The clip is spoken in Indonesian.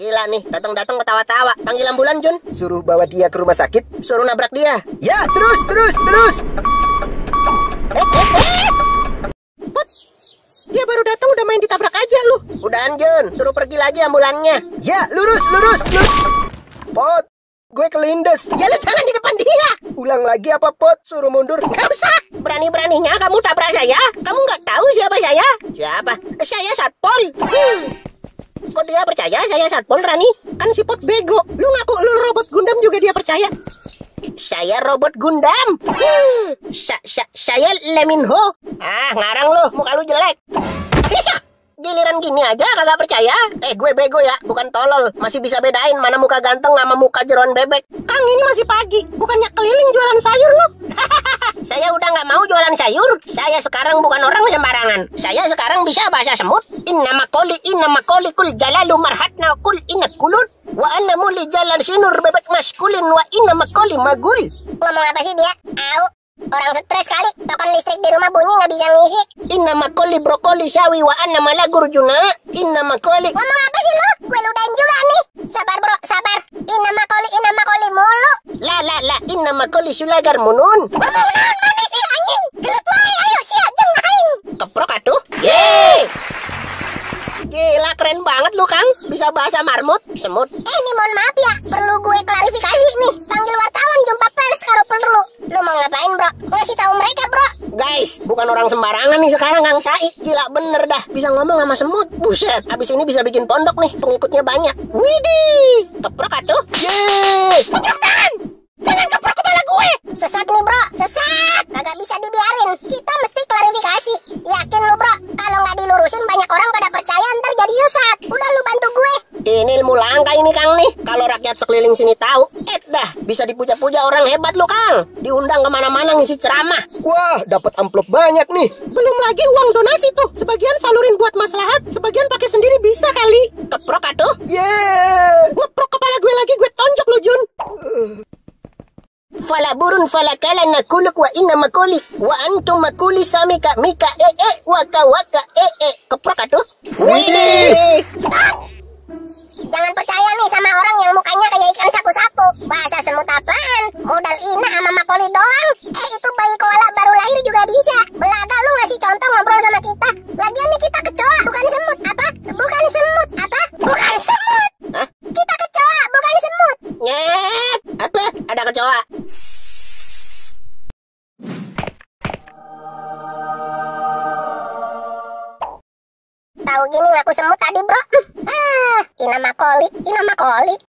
Gila nih, datang-datang ketawa-tawa. Panggil ambulan, Jun. Suruh bawa dia ke rumah sakit, suruh nabrak dia. Ya, terus, terus, terus. Eh, eh, eh. Put, dia baru datang udah main ditabrak aja lu. Udah Jun. Suruh pergi lagi ambulannya. Ya, lurus, lurus, lurus. Pot, gue kelindes. Ya lu jangan di depan dia. Ulang lagi apa, Pot? Suruh mundur. Gak usah. Berani-beraninya kamu tabrak saya. Kamu nggak tahu siapa saya? Siapa? Saya Satpol. Hmm. Kok dia percaya saya Satpol Rani? Kan si Pot bego. Lu ngaku lu robot Gundam juga dia percaya. Saya robot Gundam. Sa -sa saya Leminho. Ah, ngarang lu, muka lu jelek. Giliran gini aja kagak percaya. Eh, gue bego ya, bukan tolol. Masih bisa bedain mana muka ganteng sama muka jeroan bebek. Kang ini masih pagi, bukannya keliling jualan sayur lu. saya udah makan sayur, saya sekarang bukan orang sembarangan. Saya sekarang bisa bahasa semut. Inna makoli inna makoli kul jalalu marhatna kul inna kulun. Wa anna muli jalan sinur bebek maskulin wa inna makoli magul. Ngomong apa sih dia? Au. Orang stres kali, token listrik di rumah bunyi nggak bisa ngisi. Inna makoli brokoli sawi wa anna malagur juna. Inna makoli. Ngomong apa sih lu? Gue ludahin juga nih. Sabar bro, sabar. Inna makoli, inna makoli mulu. La la la, inna makoli sulagar munun. Ngomong apa bisa bahasa marmut, semut. Eh, nih mohon maaf ya, perlu gue klarifikasi nih. Panggil wartawan jumpa pers kalau perlu. Lu mau ngapain, bro? Ngasih tahu mereka, bro. Guys, bukan orang sembarangan nih sekarang Kang Sai. Gila bener dah, bisa ngomong sama semut. Buset, abis ini bisa bikin pondok nih, pengikutnya banyak. Widih, keprok atuh. Ye! keprok tangan. Jangan keprok kepala gue. Sesat nih, bro, sesat. Kagak bisa dibiarin. Kita ini Kang nih. Kalau rakyat sekeliling sini tahu, eh dah bisa dipuja-puja orang hebat lu Kang. Diundang kemana-mana ngisi ceramah. Wah, dapat amplop banyak nih. Belum lagi uang donasi tuh. Sebagian salurin buat maslahat, sebagian pakai sendiri bisa kali. Keprok atuh Yeah. Ngeprok kepala gue lagi, gue tonjok lu Jun. Fala burun fala kala nakuluk wa inna makuli wa antum makuli samika mika ee eh, e eh, waka waka ee eh, e keprok atuh Ina sama Makoli doang. Eh itu bayi koala baru lahir juga bisa. Belaga lu ngasih contoh ngobrol sama kita. Lagian nih kita kecoa bukan semut apa? Bukan semut apa? Bukan semut. Hah? Kita kecoa bukan semut. Nyet. Apa? Ada kecoa. Tahu gini ngaku semut tadi bro. Hmm. Ah, Ina Makoli, Ina Makoli.